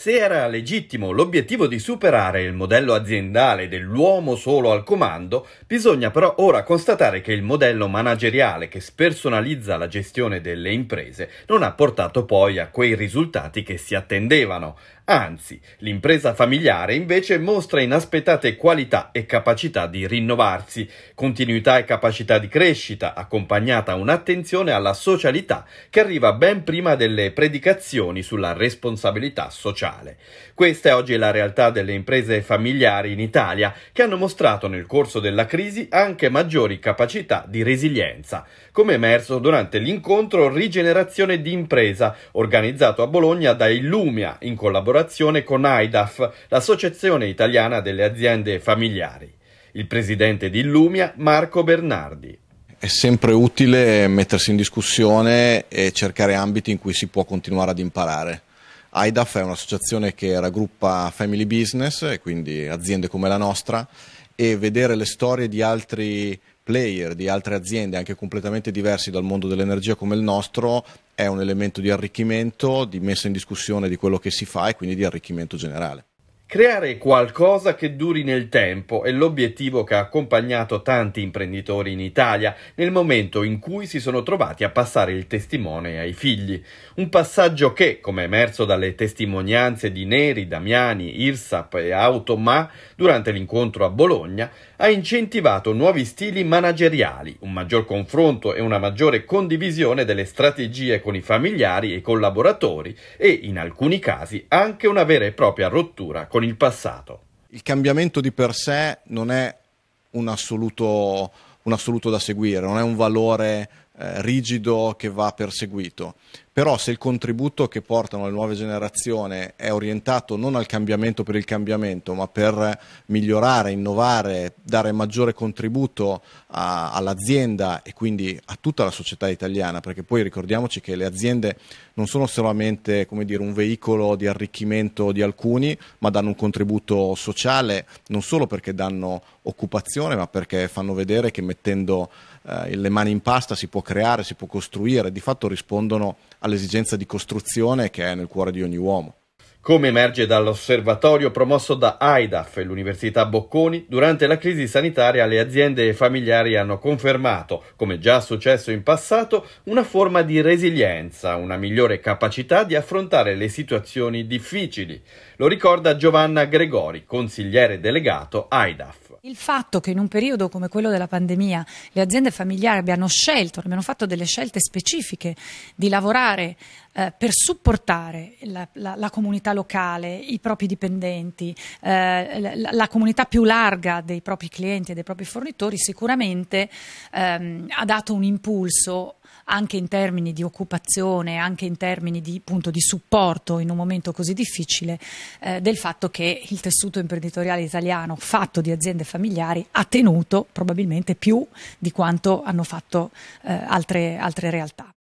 Se era legittimo l'obiettivo di superare il modello aziendale dell'uomo solo al comando, bisogna però ora constatare che il modello manageriale che spersonalizza la gestione delle imprese non ha portato poi a quei risultati che si attendevano. Anzi, l'impresa familiare invece mostra inaspettate qualità e capacità di rinnovarsi, continuità e capacità di crescita, accompagnata a un'attenzione alla socialità che arriva ben prima delle predicazioni sulla responsabilità sociale sociale. Questa è oggi la realtà delle imprese familiari in Italia che hanno mostrato nel corso della crisi anche maggiori capacità di resilienza, come emerso durante l'incontro Rigenerazione di impresa organizzato a Bologna da Illumia in collaborazione con AIDAF, l'Associazione Italiana delle Aziende Familiari. Il presidente di Illumia, Marco Bernardi è sempre utile mettersi in discussione e cercare ambiti in cui si può continuare ad imparare. IDAF è un'associazione che raggruppa family business, quindi aziende come la nostra, e vedere le storie di altri player, di altre aziende anche completamente diversi dal mondo dell'energia come il nostro, è un elemento di arricchimento, di messa in discussione di quello che si fa e quindi di arricchimento generale. Creare qualcosa che duri nel tempo è l'obiettivo che ha accompagnato tanti imprenditori in Italia nel momento in cui si sono trovati a passare il testimone ai figli. Un passaggio che, come emerso dalle testimonianze di Neri, Damiani, Irsap e Automa durante l'incontro a Bologna, ha incentivato nuovi stili manageriali, un maggior confronto e una maggiore condivisione delle strategie con i familiari e collaboratori e, in alcuni casi, anche una vera e propria rottura con con il passato. Il cambiamento di per sé non è un assoluto, un assoluto da seguire, non è un valore eh, rigido che va perseguito, però se il contributo che portano le nuove generazioni è orientato non al cambiamento per il cambiamento, ma per migliorare, innovare, dare maggiore contributo all'azienda e quindi a tutta la società italiana, perché poi ricordiamoci che le aziende non sono solamente dire, un veicolo di arricchimento di alcuni, ma danno un contributo sociale non solo perché danno occupazione, ma perché fanno vedere che mettendo eh, le mani in pasta si può creare, si può costruire, di fatto rispondono al all'esigenza di costruzione che è nel cuore di ogni uomo. Come emerge dall'osservatorio promosso da AIDAF e l'Università Bocconi, durante la crisi sanitaria le aziende familiari hanno confermato, come già successo in passato, una forma di resilienza, una migliore capacità di affrontare le situazioni difficili. Lo ricorda Giovanna Gregori, consigliere delegato AIDAF. Il fatto che in un periodo come quello della pandemia le aziende familiari abbiano scelto, abbiano fatto delle scelte specifiche di lavorare eh, per supportare la, la, la, comunità locale, i propri dipendenti, eh, la, la, comunità più larga dei propri clienti e dei propri fornitori, sicuramente ehm, ha dato un impulso anche in termini di occupazione, anche in termini di, appunto, di supporto in un momento così difficile, eh, del fatto che il tessuto imprenditoriale italiano, fatto di aziende familiari, ha tenuto probabilmente più di quanto hanno fatto eh, altre, altre realtà.